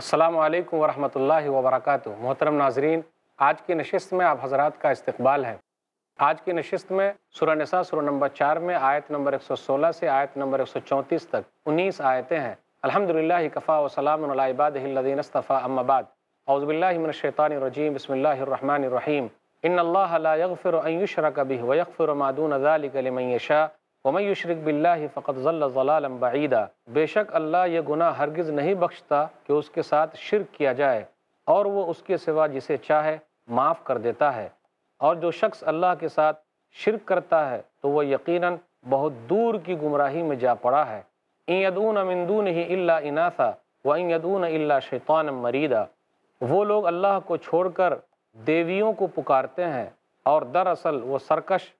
السلام علیکم ورحمۃ اللہ وبرکاتہ محترم ناظرین آج کی نشست میں آپ حضرات کا استقبال ہے آج کی نشست میں سورہ نساء سورہ نمبر چار میں آیت نمبر ایک سو سولہ سے آیت نمبر ایک سو چونتیس تک انیس آیتیں ہیں الحمد للّہ اما بعد اعوذ باللہ من الشیطان الرجیم بسم اللہ الرحمن الرحیم ان اللہ لا یغفر ان یشرک علیہ مادون ذالک لمن یشاء وَمَنْ يُشْرِكْ بِاللَّهِ فقط ضل ظَلَالًا بَعِيدًا بے شک اللہ یہ گناہ ہرگز نہیں بخشتا کہ اس کے ساتھ شرک کیا جائے اور وہ اس کے سوا جسے چاہے معاف کر دیتا ہے اور جو شخص اللہ کے ساتھ شرک کرتا ہے تو وہ یقیناً بہت دور کی گمراہی میں جا پڑا ہے يَدْعُونَ مِن دُونِهِ إِلَّا اناسا و يَدْعُونَ إِلَّا شَيْطَانًا مَرِيدًا وہ لوگ اللہ کو چھوڑ کر دیویوں کو پکارتے ہیں اور دراصل وہ سرکش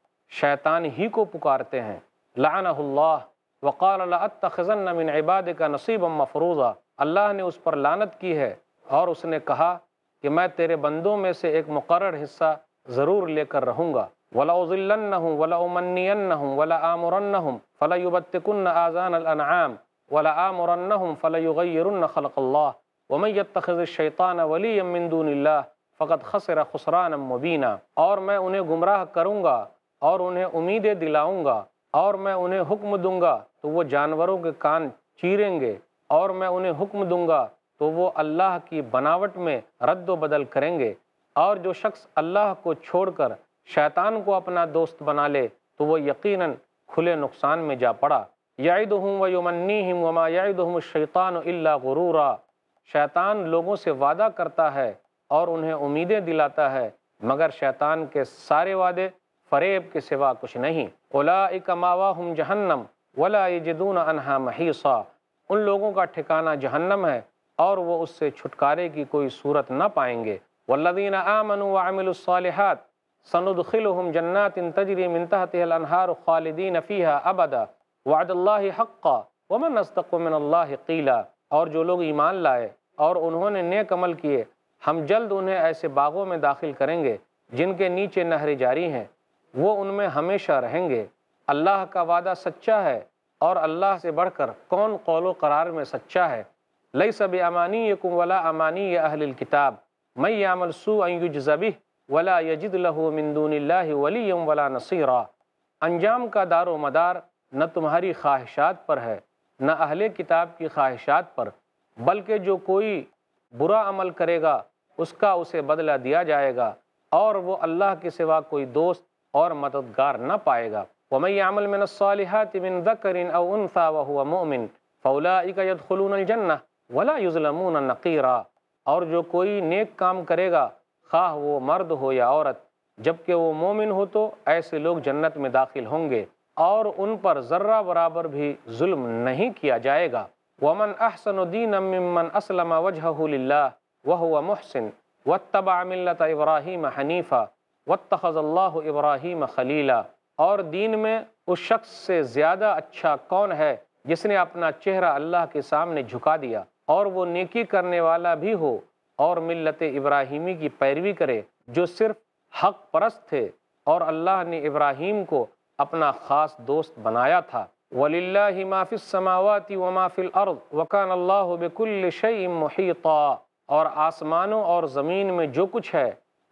شیطان ہی کو پکارتے ہیں لعنہ اللہ وقال لأتخذن من عبادك نصیبا مفروضا اللہ نے اس پر لانت کی ہے اور اس نے کہا کہ میں تیرے بندوں میں سے ایک مقرر حصہ ضرور لے کر رہوں گا وَلَأُذِلَّنَّهُمْ وَلَأُمَنِّيَنَّهُمْ وَلَآمُرَنَّهُم فَلَيُبَتِّكُنَّ آزَانَ الْأَنْعَامِ وَلَآمُرَنَّهُم فَلَيُغَيِّرُنَّ خَلَقَ اللَّهِ وَمَنْ يَتَّخِذِ الشَّيْطَانَ وَلِيًّا مِّن دُونِ اللَّهِ فَقَدْ خَسِرَ خُسْرَانًا مُبِينًا اور میں انہیں گمراہ کروں گا اور انہیں امیدیں دلاؤں گا اور میں انہیں حکم دوں گا تو وہ جانوروں کے کان چیریں گے اور میں انہیں حکم دوں گا تو وہ اللہ کی بناوٹ میں رد و بدل کریں گے اور جو شخص اللہ کو چھوڑ کر شیطان کو اپنا دوست بنا لے تو وہ یقیناً کھلے نقصان میں جا پڑا یعیدہم ویمنیہم و وما یعیدہم الشیطان الا غرورا شیطان لوگوں سے وعدہ کرتا ہے اور انہیں امیدیں دلاتا ہے مگر شیطان کے سارے وعدے فریب کے سوا کچھ نہیں اولئک ماواہم جہنم ولا یجدون انہا محیصا ان لوگوں کا ٹھکانہ جہنم ہے اور وہ اس سے چھٹکارے کی کوئی صورت نہ پائیں گے والذین آمنوا وعملوا الصالحات سندخلهم جنات تجری من تحتها الانہار خالدین فیہا ابدا وعد اللہ حقا ومن اصدق من اللہ قیلا اور جو لوگ ایمان لائے اور انہوں نے نیک عمل کیے ہم جلد انہیں ایسے باغوں میں داخل کریں گے جن کے نیچے نہریں جاری ہیں وہ ان میں ہمیشہ رہیں گے اللہ کا وعدہ سچا ہے اور اللہ سے بڑھ کر کون قول و قرار میں سچا ہے لئی بِأَمَانِيَكُمْ امانی أَمَانِيَ أَهْلِ ولا امانی يَعْمَلْ اہل يُجْزَبِهِ وَلَا يَجِدْ لَهُ مِن ولا یجد لہو وَلَا ولی ولا انجام کا دار و مدار نہ تمہاری خواہشات پر ہے نہ اہل کتاب کی خواہشات پر بلکہ جو کوئی برا عمل کرے گا اس کا اسے بدلہ دیا جائے گا اور وہ اللہ کے سوا کوئی دوست اور مددگار نہ پائے گا وَمَنْ يَعْمَلْ مِنَ الصَّالِحَاتِ مِنْ ذَكَرٍ أَوْ أُنْثَى وَهُوَ مُؤْمِنْ فَأُولَئِكَ يَدْخُلُونَ الْجَنَّةِ وَلَا يُظْلَمُونَ النَّقِيرًا اور جو کوئی نیک کام کرے گا خواہ وہ مرد ہو یا عورت جبکہ وہ مومن ہو تو ایسے لوگ جنت میں داخل ہوں گے اور ان پر ذرہ برابر بھی ظلم نہیں کیا جائے گا وَمَنْ أَحْسَنُ دِينًا مِمَّنْ أَسْلَمَ وَجْهَهُ لِلَّهِ وَهُوَ مُحْسِنْ وَاتَّبَعَ مِلَّةَ إِبْرَاهِيمَ حَنِيفًا وطخ اللہ ابراہیم خلیلہ اور دین میں اس شخص سے زیادہ اچھا کون ہے جس نے اپنا چہرہ اللہ کے سامنے جھکا دیا اور وہ نیکی کرنے والا بھی ہو اور ملت ابراہیمی کی پیروی کرے جو صرف حق پرست تھے اور اللہ نے ابراہیم کو اپنا خاص دوست بنایا تھا وَلِلَّهِ مَا فِي السَّمَاوَاتِ وَمَا فِي الْأَرْضِ وَكَانَ اللَّهُ بِكُلِّ شَيْءٍ مُحِيطًا اور آسمانوں اور زمین میں جو کچھ ہے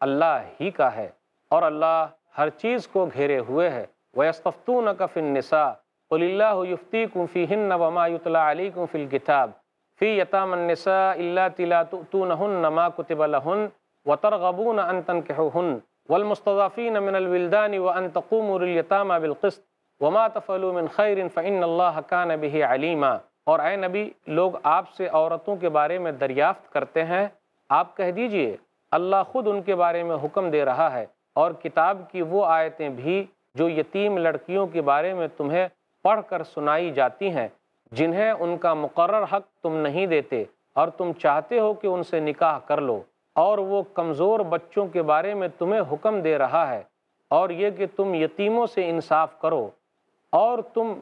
اللہ ہی کا ہے اور اللہ ہر چیز کو گھیرے ہوئے ہے وَيَسْتَفْتُونَكَ فِي کفنسا قُلِ اللہ يُفْتِيكُمْ ہن و مایوۃ علی کنفل کتاب فی یتامسا اللہ تلاۃ ہُن نما کتب الُن و ترغبو نہ ان تن کہن و المصطافی نَ الدان و عنطق التامہ بالقست و ما تفلومن خیرنف اللّہ کا اور اے نبی لوگ آپ سے عورتوں کے بارے میں دریافت کرتے ہیں آپ کہہ دیجئے اللہ خود ان کے بارے میں حکم دے رہا ہے اور کتاب کی وہ آیتیں بھی جو یتیم لڑکیوں کے بارے میں تمہیں پڑھ کر سنائی جاتی ہیں جنہیں ان کا مقرر حق تم نہیں دیتے اور تم چاہتے ہو کہ ان سے نکاح کر لو اور وہ کمزور بچوں کے بارے میں تمہیں حکم دے رہا ہے اور یہ کہ تم یتیموں سے انصاف کرو اور تم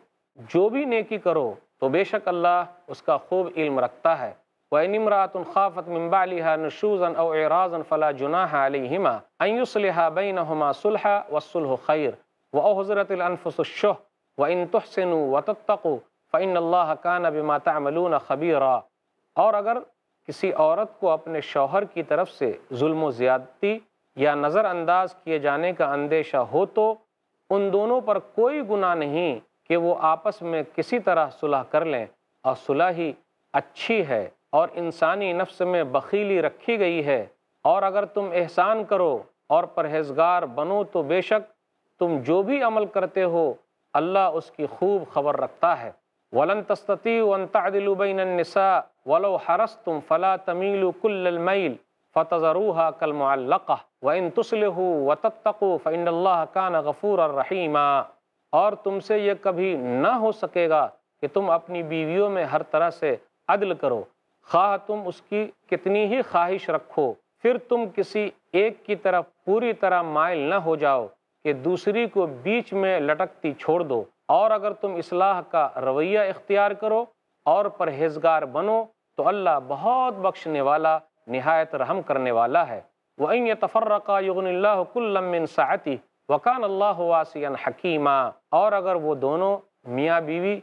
جو بھی نیکی کرو تو بے شک اللہ اس کا خوب علم رکھتا ہے وَإِنِ امْرَاتٌ خَافَتْ مِنْ بَعْلِهَا نُشُوزًا اَوْ عِرَازًا فَلَا جُنَاحَ عَلَيْهِمَا اَنْ يُصْلِحَا بَيْنَهُمَا سُلْحًا وَالصُّلْحُ خَيْرٌ وَأَوْحُزْرَتِ الْأَنفُسُ الشُّهُ وَإِنْ تُحْسِنُوا وَتَتَّقُوا فَإِنَّ اللَّهَ كَانَ بِمَا تَعْمَلُونَ خَبِيرًا اور اگر کسی عورت کو اپنے شوہر کی طرف سے ظلم و زیادتی یا نظر انداز کیے جانے کا اندیشہ ہو تو ان دونوں پر کوئی گناہ نہیں کہ وہ آپس میں کسی طرح صلح کر لیں اور صلح ہی اچھی ہے اور انسانی نفس میں بخیلی رکھی گئی ہے اور اگر تم احسان کرو اور پرہیزگار بنو تو بے شک تم جو بھی عمل کرتے ہو اللہ اس کی خوب خبر رکھتا ہے وَلَن تستطی أَن تَعْدِلُوا بَيْنَ حرس وَلَوْ حَرَسْتُمْ فَلَا تَمِيلُوا كُلَّ الْمَيْلِ فَتَذَرُوهَا روحا وَإِن ون وَتَتَّقُوا فَإِنَّ اللَّهَ كَانَ غَفُورًا نغفور اور تم سے یہ کبھی نہ ہو سکے گا کہ تم اپنی بیویوں میں ہر طرح سے عدل کرو خواہ تم اس کی کتنی ہی خواہش رکھو پھر تم کسی ایک کی طرف پوری طرح مائل نہ ہو جاؤ کہ دوسری کو بیچ میں لٹکتی چھوڑ دو اور اگر تم اصلاح کا رویہ اختیار کرو اور پرہیزگار بنو تو اللہ بہت بخشنے والا نہایت رحم کرنے والا ہے وہ این تفرقہ یغن اللہ سَعَتِهِ وَكَانَ اللہ واسین حکیمہ اور اگر وہ دونوں میاں بیوی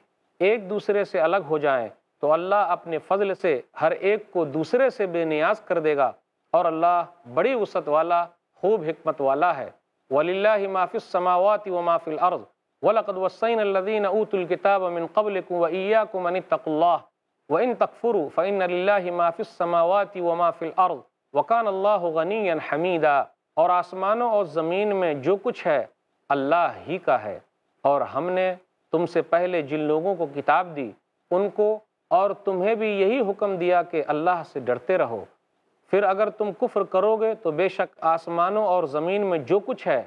ایک دوسرے سے الگ ہو جائیں تو اللہ اپنے فضل سے ہر ایک کو دوسرے سے بے نیاز کر دے گا اور اللہ بڑی وسط والا خوب حکمت والا ہے وَلِلَّهِ مَا فِي السَّمَاوَاتِ وَمَا فِي الْأَرْضِ وَلَقَدْ وَسَّيْنَ الَّذِينَ أُوتُوا الْكِتَابَ مِنْ قَبْلِكُمْ وَإِيَّاكُمْ أَنِ اتَّقُوا اللَّهَ وَإِن تَكْفُرُوا فَإِنَّ لِلَّهِ مَا فِي السَّمَاوَاتِ وَمَا فِي الْأَرْضِ وَكَانَ اللَّهُ غَنِيًّا حَمِيدًا اور آسمانوں اور زمین میں جو کچھ ہے اللہ ہی کا ہے اور ہم نے تم سے پہلے جن لوگوں کو کتاب دی ان کو اور تمہیں بھی یہی حکم دیا کہ اللہ سے ڈرتے رہو پھر اگر تم کفر کرو گے تو بے شک آسمانوں اور زمین میں جو کچھ ہے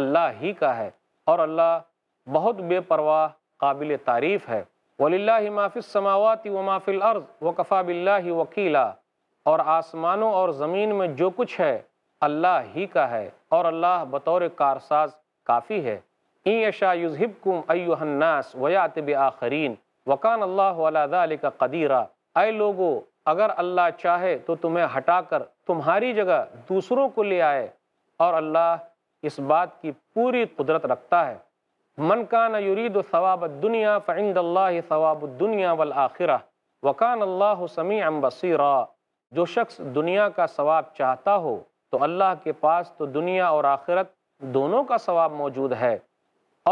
اللہ ہی کا ہے اور اللہ بہت بے پرواہ قابل تعریف ہے وَلِلَّهِ مَا فِي السَّمَاوَاتِ وَمَا فِي الْأَرْضِ وَكَفَى بِاللَّهِ وَكِيلًا اور آسمانوں اور زمین میں جو کچھ ہے اللہ ہی کا ہے اور اللہ بطور کارساز کافی ہے اِن يَشَا يُزْحِبْكُمْ أَيُّهَا النَّاسِ وَيَعْتِ بِآخَرِينَ وقان اللہ علیہ کا قدیرہ اے لوگو اگر اللہ چاہے تو تمہیں ہٹا کر تمہاری جگہ دوسروں کو لے آئے اور اللہ اس بات کی پوری قدرت رکھتا ہے مَنْ كَانَ يُرِيدُ ثواب الدُّنْيَا فعند اللہ ثواب الدُّنْيَا وَالْآخِرَةِ وَقَانَ اللَّهُ اللہ بَصِيرًا جو شخص دنیا کا ثواب چاہتا ہو تو اللہ کے پاس تو دنیا اور آخرت دونوں کا ثواب موجود ہے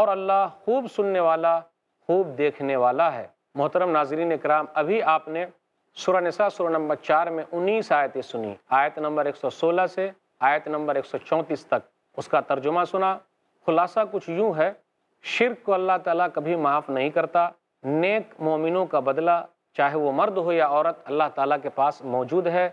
اور اللہ خوب سننے والا خوب دیکھنے والا ہے محترم ناظرین اکرام ابھی آپ نے سورہ نساء سورہ نمبر چار میں انیس آیتیں سنی آیت نمبر ایک سو سولہ سے آیت نمبر ایک سو چونتیس تک اس کا ترجمہ سنا خلاصہ کچھ یوں ہے شرک کو اللہ تعالیٰ کبھی معاف نہیں کرتا نیک مومنوں کا بدلہ چاہے وہ مرد ہو یا عورت اللہ تعالیٰ کے پاس موجود ہے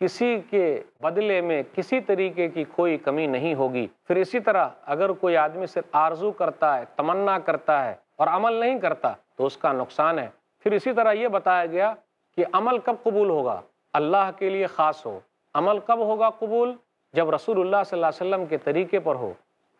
کسی کے بدلے میں کسی طریقے کی کوئی کمی نہیں ہوگی پھر اسی طرح اگر کوئی آدمی صرف آرزو کرتا ہے تمنا کرتا ہے اور عمل نہیں کرتا تو اس کا نقصان ہے پھر اسی طرح یہ بتایا گیا کہ عمل کب قبول ہوگا اللہ کے لیے خاص ہو عمل کب ہوگا قبول جب رسول اللہ صلی اللہ علیہ وسلم کے طریقے پر ہو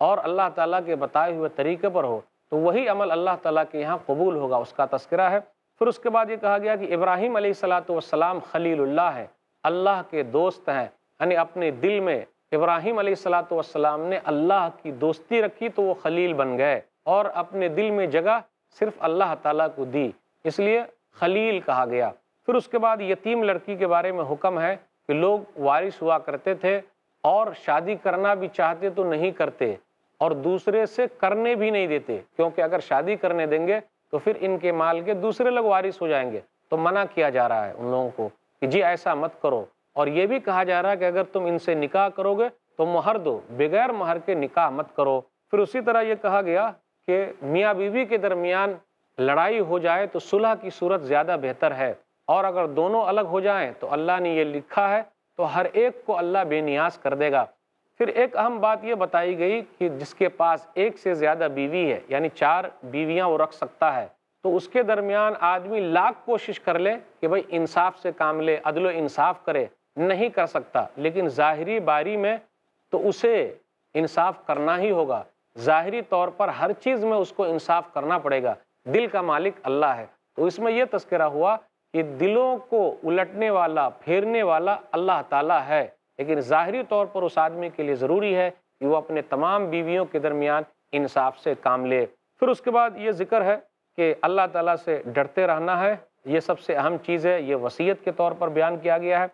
اور اللہ تعالیٰ کے بتائے ہوئے طریقے پر ہو تو وہی عمل اللہ تعالیٰ کے یہاں قبول ہوگا اس کا تذکرہ ہے پھر اس کے بعد یہ کہا گیا کہ ابراہیم علیہ السلاۃ والسلام خلیل اللہ ہے اللہ کے دوست ہیں یعنی اپنے دل میں ابراہیم علیہ السلاۃ والسلام نے اللہ کی دوستی رکھی تو وہ خلیل بن گئے اور اپنے دل میں جگہ صرف اللہ تعالیٰ کو دی اس لیے خلیل کہا گیا پھر اس کے بعد یتیم لڑکی کے بارے میں حکم ہے کہ لوگ وارث ہوا کرتے تھے اور شادی کرنا بھی چاہتے تو نہیں کرتے اور دوسرے سے کرنے بھی نہیں دیتے کیونکہ اگر شادی کرنے دیں گے تو پھر ان کے مال کے دوسرے لوگ وارث ہو جائیں گے تو منع کیا جا رہا ہے ان لوگوں کو کہ جی ایسا مت کرو اور یہ بھی کہا جا رہا ہے کہ اگر تم ان سے نکاح کرو گے تو مہر دو بغیر مہر کے نکاح مت کرو پھر اسی طرح یہ کہا گیا کہ میاں بیوی کے درمیان لڑائی ہو جائے تو صلح کی صورت زیادہ بہتر ہے اور اگر دونوں الگ ہو جائیں تو اللہ نے یہ لکھا ہے تو ہر ایک کو اللہ بے نیاز کر دے گا پھر ایک اہم بات یہ بتائی گئی کہ جس کے پاس ایک سے زیادہ بیوی ہے یعنی چار بیویاں وہ رکھ سکتا ہے تو اس کے درمیان آدمی لاکھ کوشش کر لے کہ بھئی انصاف سے کام لے عدل و انصاف کرے نہیں کر سکتا لیکن ظاہری باری میں تو اسے انصاف کرنا ہی ہوگا ظاہری طور پر ہر چیز میں اس کو انصاف کرنا پڑے گا دل کا مالک اللہ ہے تو اس میں یہ تذکرہ ہوا کہ دلوں کو الٹنے والا پھیرنے والا اللہ تعالیٰ ہے لیکن ظاہری طور پر اس آدمی کے لیے ضروری ہے کہ وہ اپنے تمام بیویوں کے درمیان انصاف سے کام لے پھر اس کے بعد یہ ذکر ہے کہ اللہ تعالیٰ سے ڈرتے رہنا ہے یہ سب سے اہم چیز ہے یہ وصیت کے طور پر بیان کیا گیا ہے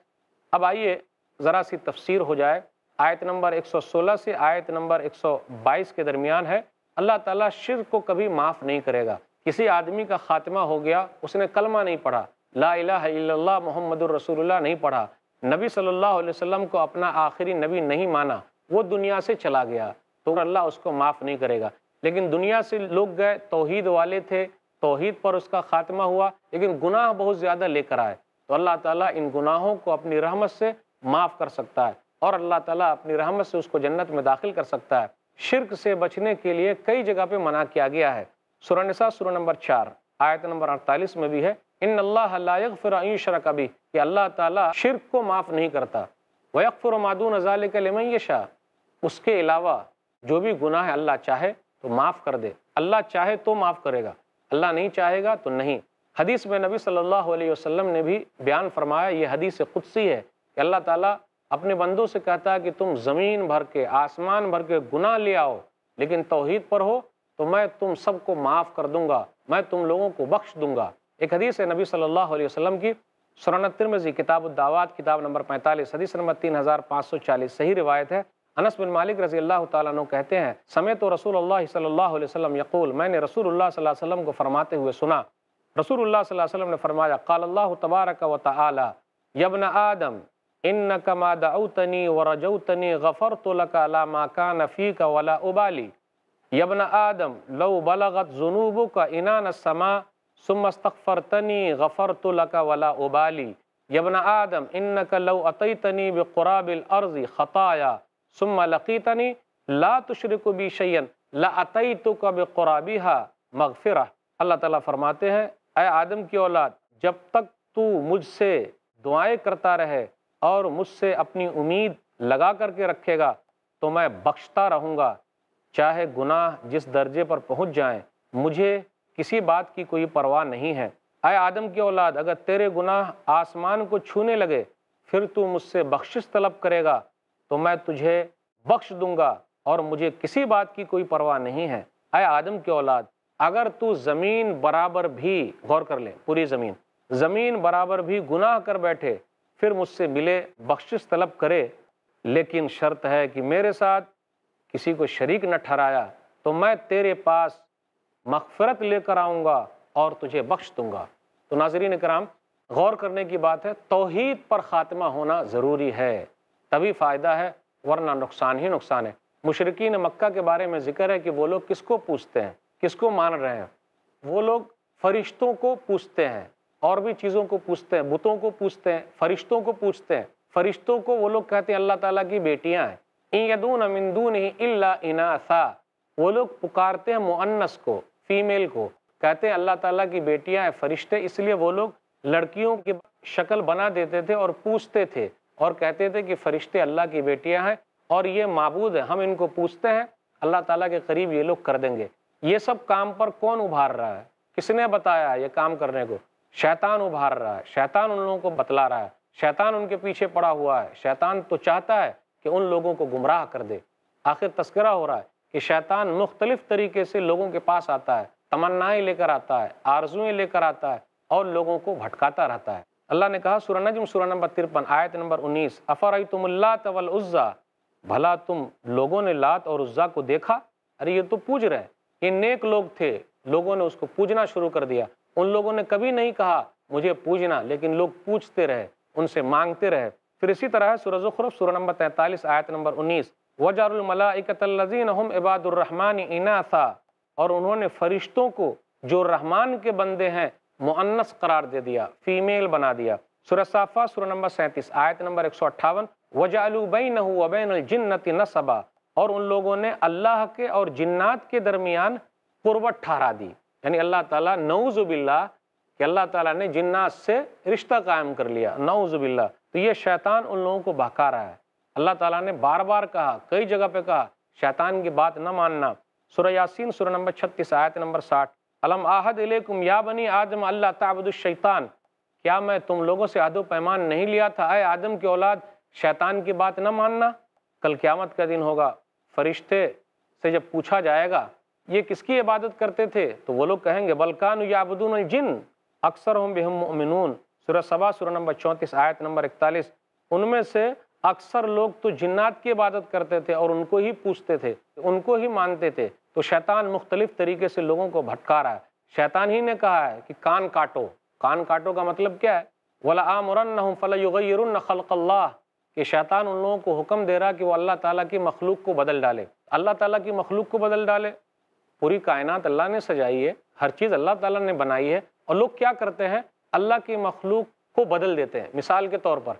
اب آئیے ذرا سی تفسیر ہو جائے آیت نمبر 116 سے آیت نمبر 122 کے درمیان ہے اللہ تعالیٰ شرک کو کبھی معاف نہیں کرے گا کسی آدمی کا خاتمہ ہو گیا اس نے کلمہ نہیں پڑھا لا الہ الا اللہ محمد الرسول اللہ نہیں پڑھا نبی صلی اللہ علیہ وسلم کو اپنا آخری نبی نہیں مانا وہ دنیا سے چلا گیا تو اللہ اس کو معاف نہیں کرے گا لیکن دنیا سے لوگ گئے توحید والے تھے توحید پر اس کا خاتمہ ہوا لیکن گناہ بہت زیادہ لے کر آئے تو اللہ تعالیٰ ان گناہوں کو اپنی رحمت سے معاف کر سکتا ہے اور اللہ تعالیٰ اپنی رحمت سے اس کو جنت میں داخل کر سکتا ہے شرک سے بچنے کے لیے کئی جگہ پہ منع کیا گیا ہے سورہ نساء سورہ نمبر چار آیت نمبر اڑتالیس میں بھی ہے ان اللہ ان شرک کبھی کہ اللہ تعالیٰ شرک کو معاف نہیں کرتا ویکفر و مادون نظال کے لمئی شاہ اس کے علاوہ جو بھی گناہ اللہ چاہے تو معاف کر دے اللہ چاہے تو معاف کرے گا اللہ نہیں چاہے گا تو نہیں حدیث میں نبی صلی اللہ علیہ وسلم نے بھی بیان فرمایا یہ حدیث قدسی ہے کہ اللہ تعالیٰ اپنے بندوں سے کہتا ہے کہ تم زمین بھر کے آسمان بھر کے گناہ لے آؤ لیکن توحید پر ہو تو میں تم سب کو معاف کر دوں گا میں تم لوگوں کو بخش دوں گا ایک حدیث ہے نبی صلی اللہ علیہ وسلم کی سرانہ ترمزی کتاب الدعوات کتاب نمبر پینتالیس حدیث نمبر تین ہزار پانچ سو چالیس صحیح روایت ہے انس بن مالک رضی اللہ تعالیٰ کہتے ہیں سمیت رسول اللہ صلی اللہ علیہ وسلم یقول میں نے رسول اللہ صلی اللہ علیہ وسلم کو فرماتے ہوئے سنا رسول اللہ صلی اللہ علیہ وسلم نے فرمایا قال اللہ تبارک و تعالی یبن آدم انکا ما دعوتنی ورجوتنی غفرت لکا لا ما کان فیکا ولا ابالی یبن آدم لو بلغت جنوب انان السما نما استغفرتنی غفرت لکا ولا ابالی یبن آدم انکا لو اتیتنی بقراب الارض خطایا خطاء ثم لقی لا تشرک بی شیئن لاعطی تو مغفرہ اللہ تعالیٰ فرماتے ہیں اے آدم کی اولاد جب تک تو مجھ سے دعائیں کرتا رہے اور مجھ سے اپنی امید لگا کر کے رکھے گا تو میں بخشتا رہوں گا چاہے گناہ جس درجے پر پہنچ جائیں مجھے کسی بات کی کوئی پرواہ نہیں ہے اے آدم کی اولاد اگر تیرے گناہ آسمان کو چھونے لگے پھر تو مجھ سے بخشش طلب کرے گا تو میں تجھے بخش دوں گا اور مجھے کسی بات کی کوئی پرواہ نہیں ہے اے آدم کی اولاد اگر تو زمین برابر بھی غور کر لیں پوری زمین زمین برابر بھی گناہ کر بیٹھے پھر مجھ سے ملے بخشش طلب کرے لیکن شرط ہے کہ میرے ساتھ کسی کو شریک نہ ٹھہرایا تو میں تیرے پاس مغفرت لے کر آؤں گا اور تجھے بخش دوں گا تو ناظرین کرام غور کرنے کی بات ہے توحید پر خاتمہ ہونا ضروری ہے تبھی فائدہ ہے ورنہ نقصان ہی نقصان ہے مشرقین مکہ کے بارے میں ذکر ہے کہ وہ لوگ کس کو پوچھتے ہیں کس کو مان رہے ہیں وہ لوگ فرشتوں کو پوچھتے ہیں اور بھی چیزوں کو پوچھتے ہیں بتوں کو پوچھتے ہیں فرشتوں کو پوچھتے ہیں فرشتوں کو وہ لوگ کہتے ہیں اللہ تعالیٰ کی بیٹیاں ہیں الا انع وہ لوگ پکارتے ہیں مؤنس کو فیمیل کو کہتے ہیں اللہ تعالیٰ کی بیٹیاں ہیں فرشتے اس لیے وہ لوگ لڑکیوں کی شکل بنا دیتے تھے اور پوچھتے تھے اور کہتے تھے کہ فرشتے اللہ کی بیٹیاں ہیں اور یہ معبود ہیں ہم ان کو پوچھتے ہیں اللہ تعالیٰ کے قریب یہ لوگ کر دیں گے یہ سب کام پر کون ابھار رہا ہے کس نے بتایا ہے یہ کام کرنے کو شیطان ابھار رہا ہے شیطان ان لوگوں کو بتلا رہا ہے شیطان ان کے پیچھے پڑا ہوا ہے شیطان تو چاہتا ہے کہ ان لوگوں کو گمراہ کر دے آخر تذکرہ ہو رہا ہے کہ شیطان مختلف طریقے سے لوگوں کے پاس آتا ہے تمنائیں لے کر آتا ہے آرزوئیں لے کر آتا ہے اور لوگوں کو بھٹکاتا رہتا ہے اللہ نے کہا سورہ نجم سورہ نمبر ترپن آیت نمبر انیس افر تم اللہ تعزیٰ بھلا تم لوگوں نے لات اور عزا کو دیکھا ارے یہ تو پوج رہے یہ نیک لوگ تھے لوگوں نے اس کو پوجنا شروع کر دیا ان لوگوں نے کبھی نہیں کہا مجھے پوجنا لیکن لوگ پوچھتے رہے ان سے مانگتے رہے پھر اسی طرح سورہ زخرف سورہ نمبر 43 آیت نمبر 19 وجار الملائیۃۃ ہم عباد الرَّحْمَانِ انا اور انہوں نے فرشتوں کو جو رحمان کے بندے ہیں مؤنس قرار دے دیا فیمیل بنا دیا سورہ صافہ سورہ نمبر 37 آیت نمبر 158 وَجَعَلُوا بَيْنَهُ وَبَيْنَ الْجِنَّةِ بین نصبا اور ان لوگوں نے اللہ کے اور جنات کے درمیان قربت ٹھہرا دی یعنی اللہ تعالیٰ نعوذ باللہ کہ اللہ تعالیٰ نے جنات سے رشتہ قائم کر لیا نعوذ باللہ تو یہ شیطان ان لوگوں کو بہکا رہا ہے اللہ تعالیٰ نے بار بار کہا کئی جگہ پہ کہا شیطان کی بات نہ ماننا سورہ یاسین سورہ نمبر چھتیس آیت نمبر ساٹھ علم آہد علیکم یا بنی آدم اللہ تعبد الشیطان کیا میں تم لوگوں سے عہد و پیمان نہیں لیا تھا اے آدم کے اولاد شیطان کی بات نہ ماننا کل قیامت کا دن ہوگا فرشتے سے جب پوچھا جائے گا یہ کس کی عبادت کرتے تھے تو وہ لوگ کہیں گے بلکان یعبدون الجن اکثر ہم بہم مؤمنون سورہ سبا سورہ نمبر چونتیس آیت نمبر اکتالیس ان میں سے اکثر لوگ تو جنات کی عبادت کرتے تھے اور ان کو ہی پوچھتے تھے ان کو ہی مانتے تھے تو شیطان مختلف طریقے سے لوگوں کو بھٹکا رہا ہے شیطان ہی نے کہا ہے کہ کان کاٹو کان کاٹو کا مطلب کیا ہے وَلَآمُرَنَّهُمْ فَلَيُغَيِّرُنَّ خَلْقَ اللَّهِ کہ شیطان ان لوگوں کو حکم دے رہا کہ وہ اللہ تعالیٰ کی مخلوق کو بدل ڈالے اللہ تعالیٰ کی مخلوق کو بدل ڈالے پوری کائنات اللہ نے سجائی ہے ہر چیز اللہ تعالیٰ نے بنائی ہے اور لوگ کیا کرتے ہیں اللہ کی مخلوق کو بدل دیتے ہیں مثال کے طور پر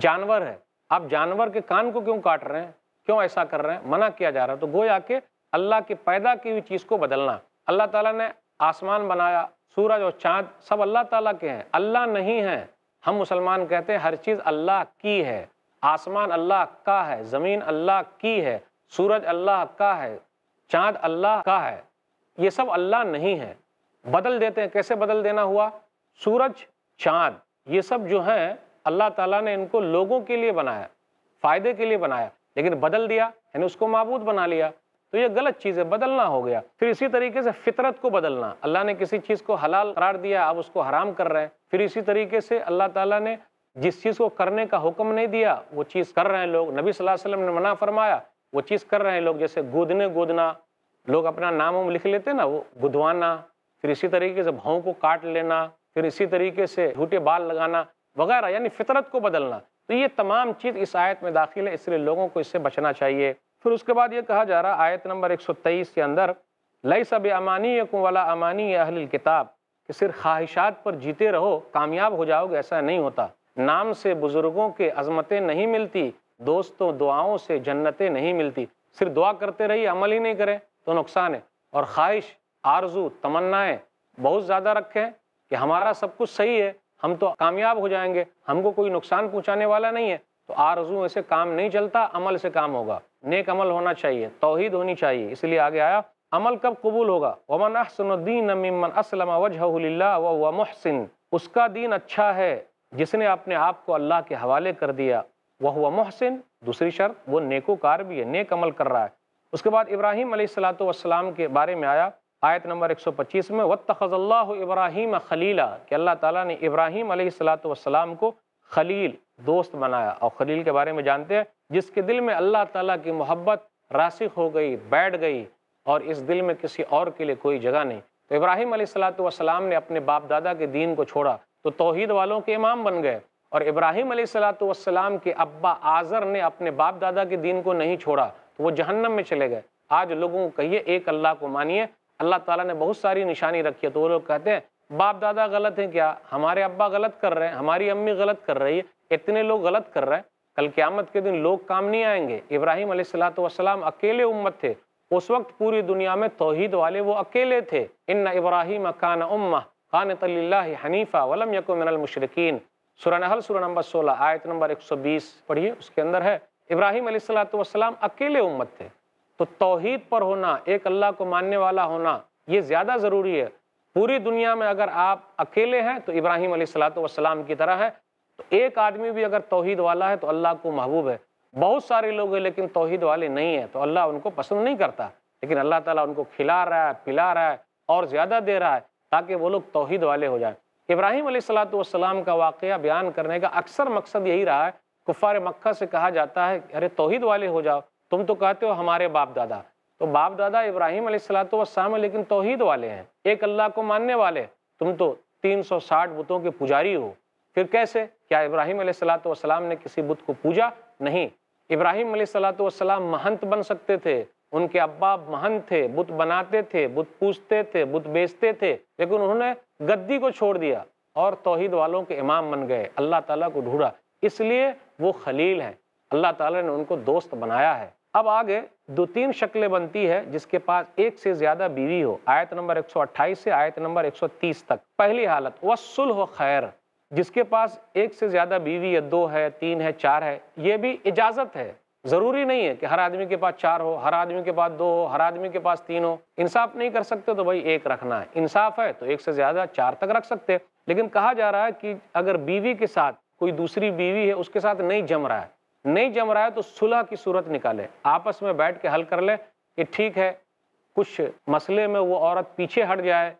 جانور ہے آپ جانور کے کان کو کیوں کاٹ رہے ہیں کیوں ایسا کر رہے ہیں منع کیا جا رہا ہے تو گویا کہ اللہ کی پیدا کی ہوئی چیز کو بدلنا اللہ تعالیٰ نے آسمان بنایا سورج اور چاند سب اللہ تعالیٰ کے ہیں اللہ نہیں ہیں ہم مسلمان کہتے ہیں ہر چیز اللہ کی ہے آسمان اللہ کا ہے زمین اللہ کی ہے سورج اللہ کا ہے چاند اللہ کا ہے یہ سب اللہ نہیں ہے بدل دیتے ہیں کیسے بدل دینا ہوا سورج چاند یہ سب جو ہیں اللہ تعالیٰ نے ان کو لوگوں کے لیے بنایا فائدے کے لیے بنایا لیکن بدل دیا یعنی اس کو معبود بنا لیا تو یہ غلط چیز ہے بدلنا ہو گیا پھر اسی طریقے سے فطرت کو بدلنا اللہ نے کسی چیز کو حلال قرار دیا آپ اس کو حرام کر رہے ہیں پھر اسی طریقے سے اللہ تعالیٰ نے جس چیز کو کرنے کا حکم نہیں دیا وہ چیز کر رہے ہیں لوگ نبی صلی اللہ علیہ وسلم نے منع فرمایا وہ چیز کر رہے ہیں لوگ جیسے گودنے گودنا لوگ اپنا نام وم لکھ لیتے نا وہ گدوانا پھر اسی طریقے سے بھاؤں کو کاٹ لینا پھر اسی طریقے سے جھوٹے بال لگانا وغیرہ یعنی فطرت کو بدلنا تو یہ تمام چیز اس آیت میں داخل ہے اس لیے لوگوں کو اس سے بچنا چاہیے پھر اس کے بعد یہ کہا جا رہا آیت نمبر 123 کے اندر لئی سب امانی یا امانی اہل الکتاب کہ صرف خواہشات پر جیتے رہو کامیاب ہو جاؤ گے ایسا نہیں ہوتا نام سے بزرگوں کے عظمتیں نہیں ملتی دوستوں دعاؤں سے جنتیں نہیں ملتی صرف دعا کرتے رہی عمل ہی نہیں کرے تو نقصان ہے اور خواہش آرزو تمنائیں بہت زیادہ رکھیں کہ ہمارا سب کچھ صحیح ہے ہم تو کامیاب ہو جائیں گے ہم کو کوئی نقصان پہنچانے والا نہیں ہے تو آرزو سے کام نہیں چلتا عمل سے کام ہوگا نیک عمل ہونا چاہیے توحید ہونی چاہیے اس لیے آگے آیا عمل کب قبول ہوگا ومن احسن الدین اسلم وجہ وهو محسن اس کا دین اچھا ہے جس نے اپنے آپ کو اللہ کے حوالے کر دیا وہ محسن دوسری شرط وہ نیکوکار بھی ہے نیک عمل کر رہا ہے اس کے بعد ابراہیم علیہ السلاۃ والسلام کے بارے میں آیا آیت نمبر 125 میں وَاتَّخَذَ اللَّهُ اللہ ابراہیم خلیلہ کہ اللہ تعالیٰ نے ابراہیم علیہ السلاۃ والسلام کو خلیل دوست بنایا اور خلیل کے بارے میں جانتے ہیں جس کے دل میں اللہ تعالیٰ کی محبت راسخ ہو گئی بیٹھ گئی اور اس دل میں کسی اور کے لیے کوئی جگہ نہیں تو ابراہیم علیہ السلاۃ والسلام نے اپنے باپ دادا کے دین کو چھوڑا تو توحید والوں کے امام بن گئے اور ابراہیم علیہ السلاۃ والسلام کے ابا آذر نے اپنے باپ دادا کے دین کو نہیں چھوڑا تو وہ جہنم میں چلے گئے آج لوگوں کو کہیے ایک اللہ کو مانیے اللہ تعالیٰ نے بہت ساری نشانی رکھی ہے تو وہ لوگ کہتے ہیں باپ دادا غلط ہیں کیا ہمارے ابا غلط کر رہے ہیں ہماری امی غلط کر رہی ہے اتنے لوگ غلط کر رہے ہیں کل قیامت کے دن لوگ کام نہیں آئیں گے ابراہیم علیہ السلاۃ والسلام اکیلے امت تھے اس وقت پوری دنیا میں توحید والے وہ اکیلے تھے ان ابراہیم اما خان طلی اللہ حنیفہ ولم من المشرقین سورہ نحل سورہ نمبر سولہ آیت نمبر ایک سو بیس پڑھیے اس کے اندر ہے ابراہیم علیہ السلام اکیلے امت تھے تو توحید پر ہونا ایک اللہ کو ماننے والا ہونا یہ زیادہ ضروری ہے پوری دنیا میں اگر آپ اکیلے ہیں تو ابراہیم علیہ السلام کی طرح ہے تو ایک آدمی بھی اگر توحید والا ہے تو اللہ کو محبوب ہے بہت سارے لوگ ہیں لیکن توحید والے نہیں ہیں تو اللہ ان کو پسند نہیں کرتا لیکن اللہ تعالیٰ ان کو کھلا رہا ہے پلا رہا ہے اور زیادہ دے رہا ہے تاکہ وہ لوگ توحید والے ہو جائیں ابراہیم علیہ السلام کا واقعہ بیان کرنے کا اکثر مقصد یہی رہا ہے کفار مکہ سے کہا جاتا ہے ارے توحید والے ہو جاؤ تم تو کہتے ہو ہمارے باپ دادا تو باپ دادا ابراہیم علیہ السلاۃ وسلام لیکن توحید والے ہیں ایک اللہ کو ماننے والے تم تو تین سو ساٹھ بتوں کے پجاری ہو پھر کیسے کیا ابراہیم علیہ السلاۃ والسلام نے کسی بت کو پوجا نہیں ابراہیم علیہ السلاۃ والسلام مہنت بن سکتے تھے ان کے ابا مہنت تھے بت بناتے تھے بت پوجتے تھے بت بیچتے تھے لیکن انہوں نے گدی کو چھوڑ دیا اور توحید والوں کے امام بن گئے اللہ تعالیٰ کو ڈھونڈا اس لیے وہ خلیل ہیں اللہ تعالیٰ نے ان کو دوست بنایا ہے اب آگے دو تین شکلیں بنتی ہے جس کے پاس ایک سے زیادہ بیوی ہو آیت نمبر 128 سے آیت نمبر 130 تک پہلی حالت و سلح خیر جس کے پاس ایک سے زیادہ بیوی ہے دو ہے تین ہے چار ہے یہ بھی اجازت ہے ضروری نہیں ہے کہ ہر آدمی کے پاس چار ہو ہر آدمی کے پاس دو ہو ہر آدمی کے پاس تین ہو انصاف نہیں کر سکتے تو بھائی ایک رکھنا ہے انصاف ہے تو ایک سے زیادہ چار تک رکھ سکتے لیکن کہا جا رہا ہے کہ اگر بیوی کے ساتھ کوئی دوسری بیوی ہے اس کے ساتھ نہیں جم رہا ہے نہیں جم رہا ہے تو صلح کی صورت نکالے آپس میں بیٹھ کے حل کر لے کہ ٹھیک ہے کچھ مسئلے میں وہ عورت پیچھے ہٹ جائے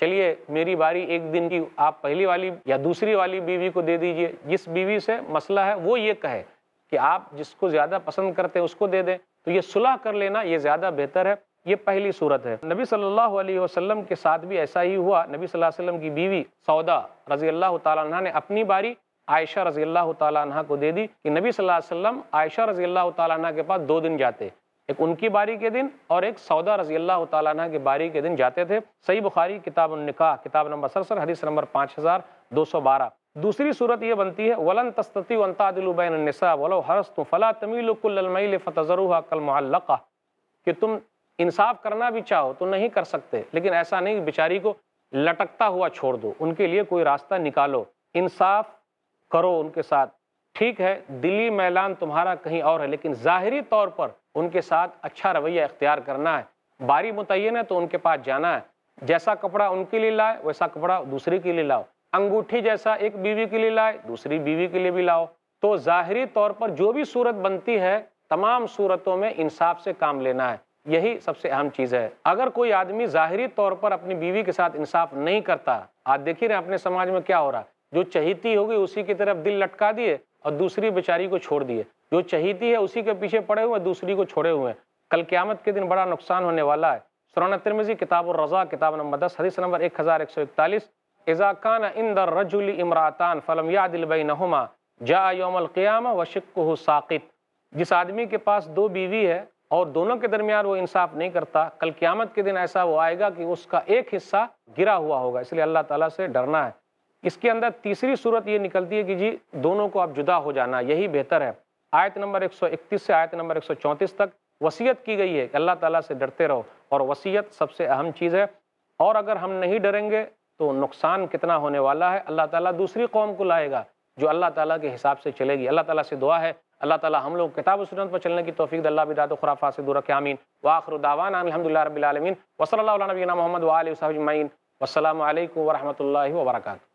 چلیے میری باری ایک دن کی آپ پہلی والی یا دوسری والی بیوی کو دے دیجئے جس بیوی سے مسئلہ ہے وہ یہ کہے کہ آپ جس کو زیادہ پسند کرتے ہیں اس کو دے دیں تو یہ صلح کر لینا یہ زیادہ بہتر ہے یہ پہلی صورت ہے نبی صلی اللہ علیہ وسلم کے ساتھ بھی ایسا ہی ہوا نبی صلی اللہ علیہ وسلم کی بیوی سودا رضی اللہ تعالیٰ عنہ نے اپنی باری عائشہ رضی اللہ تعالیٰ عنہ کو دے دی کہ نبی صلی اللہ علیہ وسلم عائشہ رضی اللہ تعالیٰ عنہ کے پاس دو دن جاتے ایک ان کی باری کے دن اور ایک سودا رضی اللہ تعالیٰ عنہ کے باری کے دن جاتے تھے صحیح بخاری کتاب النکاح کتاب نمبر سرسر حدیث نمبر پانچ ہزار دو سو بارہ دوسری صورت یہ بنتی ہے ولندی البین النصب ورس تم فلاں لکل المل فتض کل محلہ کا کہ تم انصاف کرنا بھی چاہو تو نہیں کر سکتے لیکن ایسا نہیں بیچاری کو لٹکتا ہوا چھوڑ دو ان کے لیے کوئی راستہ نکالو انصاف کرو ان کے ساتھ ٹھیک ہے دلی میلان تمہارا کہیں اور ہے لیکن ظاہری طور پر ان کے ساتھ اچھا رویہ اختیار کرنا ہے باری متعین ہے تو ان کے پاس جانا ہے جیسا کپڑا ان کے لیے لائے ویسا کپڑا دوسری کے لیے لاؤ انگوٹھی جیسا ایک بیوی کے لیے لائے دوسری بیوی کے لیے بھی لاؤ تو ظاہری طور پر جو بھی صورت بنتی ہے تمام صورتوں میں انصاف سے کام لینا ہے یہی سب سے اہم چیز ہے اگر کوئی آدمی ظاہری طور پر اپنی بیوی کے ساتھ انصاف نہیں کرتا آج دیکھی رہے اپنے سماج میں کیا ہو رہا ہے جو چہیتی ہوگی اسی کی طرف دل لٹکا دیے اور دوسری بیچاری کو چھوڑ دیے جو چہیتی ہے اسی کے پیچھے پڑے ہوئے دوسری کو چھوڑے ہوئے ہیں کل قیامت کے دن بڑا نقصان ہونے والا ہے سرانہ ترمزی کتاب الرضا کتاب نمبر دس حدیث نمبر ایک ہزار ایک سو اکتالیس اِذَا رجلی اِنْدَ الرَّجُلِ اِمْرَاتَان فَلَمْ يَعْدِلْ بَيْنَهُمَا جَاءَ يَوْمَ القیامہ و شک جس آدمی کے پاس دو بیوی ہے اور دونوں کے درمیان وہ انصاف نہیں کرتا کل قیامت کے دن ایسا وہ آئے گا کہ اس کا ایک حصہ گرا ہوا ہوگا اس لیے اللہ تعالیٰ سے ڈرنا ہے اس کے اندر تیسری صورت یہ نکلتی ہے کہ جی دونوں کو اب جدا ہو جانا یہی بہتر ہے آیت نمبر 131 سے آیت نمبر 134 تک وصیت کی گئی ہے کہ اللہ تعالیٰ سے ڈرتے رہو اور وصیت سب سے اہم چیز ہے اور اگر ہم نہیں ڈریں گے تو نقصان کتنا ہونے والا ہے اللہ تعالیٰ دوسری قوم کو لائے گا جو اللہ تعالیٰ کے حساب سے چلے گی اللہ تعالیٰ سے دعا ہے اللہ تعالیٰ ہم لوگ کتاب و سنت پر چلنے کی توفیق اللہ خرافہ سے دور رُرک آمین و آخر الداوان الحمد للہ رب العالمین وصلی اللہ علیہ محمد و علیہ و وسلم علیکم ورحمۃ اللہ وبرکاتہ